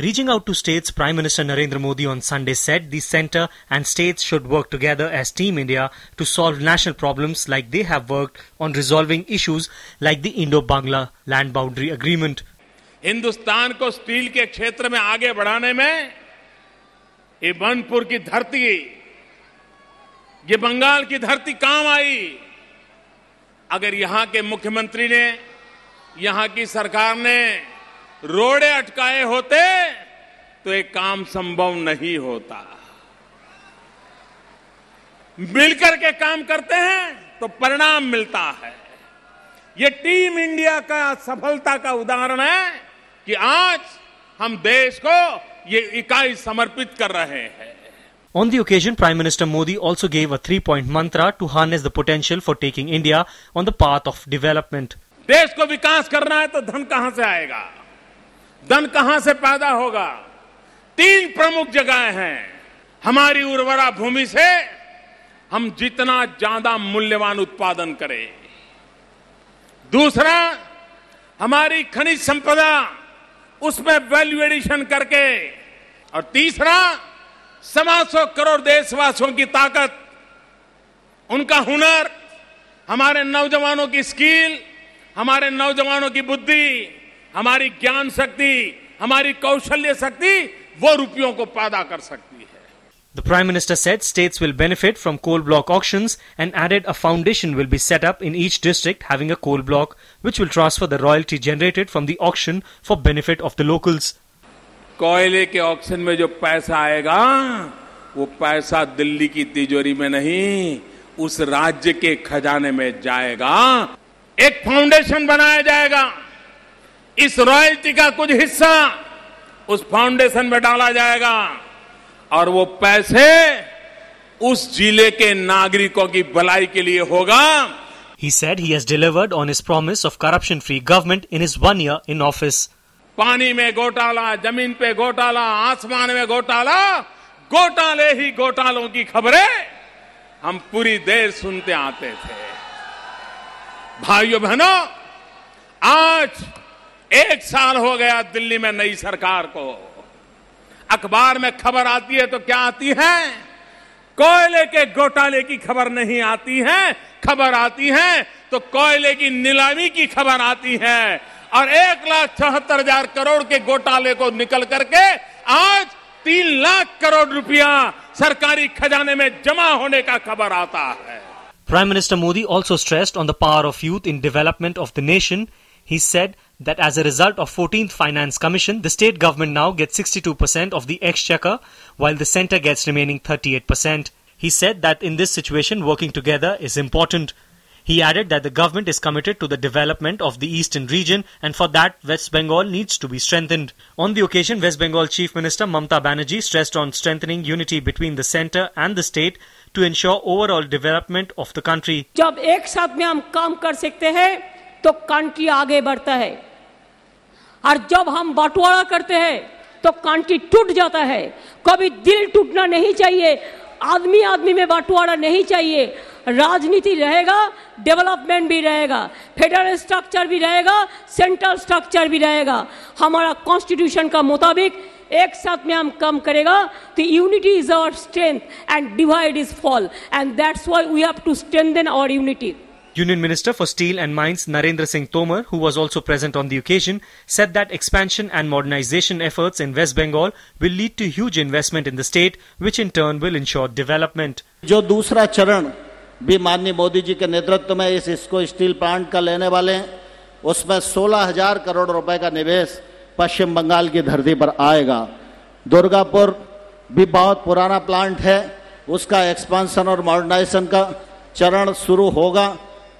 Reaching out to states, Prime Minister Narendra Modi on Sunday said the centre and states should work together as Team India to solve national problems like they have worked on resolving issues like the Indo-Bangla land boundary agreement. Hindustan को steel के क्षेत्र में आगे बढ़ाने में ये मनपुर की धरती ये बंगाल की धरती काम आई अगर यहां के मुख्यमंत्री ने यहां की सरकार ने रोड़े अटकाए होते तो एक काम संभव नहीं होता मिलकर के काम करते हैं तो परिणाम मिलता है ये टीम इंडिया का सफलता का उदाहरण है कि आज हम देश को ये इकाई समर्पित कर रहे हैं On the occasion, Prime Minister Modi also gave a three-point mantra to harness the potential for taking India on the path of development. देश को विकास करना है तो धन कहां से आएगा धन कहां से पैदा होगा तीन प्रमुख जगह हैं हमारी उर्वरा भूमि से हम जितना ज्यादा मूल्यवान उत्पादन करें दूसरा हमारी खनिज संपदा उसमें वैल्यू एडिशन करके और तीसरा सवा सौ करोड़ देशवासियों की ताकत उनका हुनर हमारे नौजवानों की स्किल हमारे नौजवानों की बुद्धि हमारी ज्ञान शक्ति हमारी कौशल्य शक्ति वो रुपयों को पैदा कर सकती है The Prime Minister said states will benefit from coal block auctions and added a foundation will be set up in each district having a coal block which will transfer the royalty generated from the auction for benefit of the locals. कोयले के auction में जो पैसा आएगा वो पैसा दिल्ली की तिजोरी में नहीं उस राज्य के खजाने में जाएगा एक फाउंडेशन बनाया जाएगा इस रॉयल्टी का कुछ हिस्सा उस फाउंडेशन में डाला जाएगा और वो पैसे उस जिले के नागरिकों की भलाई के लिए होगा He said he has delivered on his promise of corruption free government in his one year in office. पानी में घोटाला जमीन पे घोटाला आसमान में घोटाला घोटाले ही घोटालों की खबरें हम पूरी देर सुनते आते थे भाइयों बहनों आज एक साल हो गया दिल्ली में नई सरकार को अखबार में खबर आती है तो क्या आती है कोयले के घोटाले की खबर नहीं आती है खबर आती है तो कोयले की नीलामी की खबर आती है और एक लाख चौहत्तर हजार करोड़ के घोटाले को निकल करके आज तीन लाख करोड़ रुपया सरकारी खजाने में जमा होने का खबर आता है Prime Minister Modi also stressed on the power of youth in development of the nation. He said that as a result of 14th Finance Commission, the state government now gets 62% of the exchequer, while the centre gets remaining 38%. He said that in this situation, working together is important. He added that the government is committed to the development of the eastern region and for that West Bengal needs to be strengthened. On the occasion, West Bengal Chief Minister Mamta Banerjee stressed on strengthening unity between the centre and the state to ensure overall development of the country. जब एक साथ में हम काम कर सकते हैं तो कंट्री आगे बढ़ता है और जब हम बंटवारा करते हैं तो कांटी टूट जाता है कभी दिल टूटना नहीं चाहिए आदमी आदमी में बंटवारा नहीं चाहिए राजनीति रहेगा डेवलपमेंट भी रहेगा फेडरल स्ट्रक्चर भी रहेगा सेंट्रल स्ट्रक्चर भी रहेगा हमारा कॉन्स्टिट्यूशन का मुताबिक एक साथ में हम काम करेगा तो unity is our strength and divide is fall and that's why we have to strengthen our unity Union Minister for Steel and Mines Narendra Singh Tomar, who was also present on the occasion, said that expansion and modernization efforts in West Bengal will lead to huge investment in the state, which in turn will ensure development. जो दूसरा चरण भी माननीय मोदी जी के नेतृत्व में इस इसको स्टील प्लांट का लेने वाले हैं उसमें 16000 हजार करोड़ रुपए का निवेश पश्चिम बंगाल की धरती पर आएगा दुर्गापुर भी बहुत पुराना प्लांट है उसका एक्सपांसन और मॉडर्नाइजेशन का चरण शुरू होगा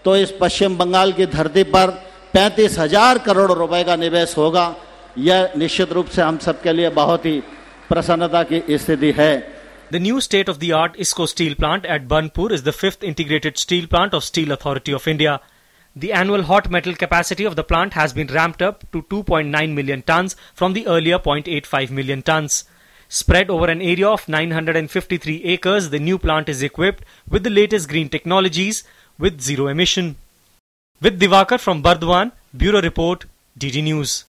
तो इस पश्चिम बंगाल की धरती पर पैंतीस हजार करोड़ रुपए का निवेश होगा यह निश्चित रूप से हम सबके लिए बहुत ही प्रसन्नता की स्थिति है The new state of the art ISCO steel plant at Banpur is the fifth integrated steel plant of Steel Authority of India. The annual hot metal capacity of the plant has been ramped up to 2.9 million tons from the earlier 0.85 million tons. Spread over an area of 953 acres, the new plant is equipped with the latest green technologies, with zero emission. With Divakar from Bardwan, Bureau Report, DD News.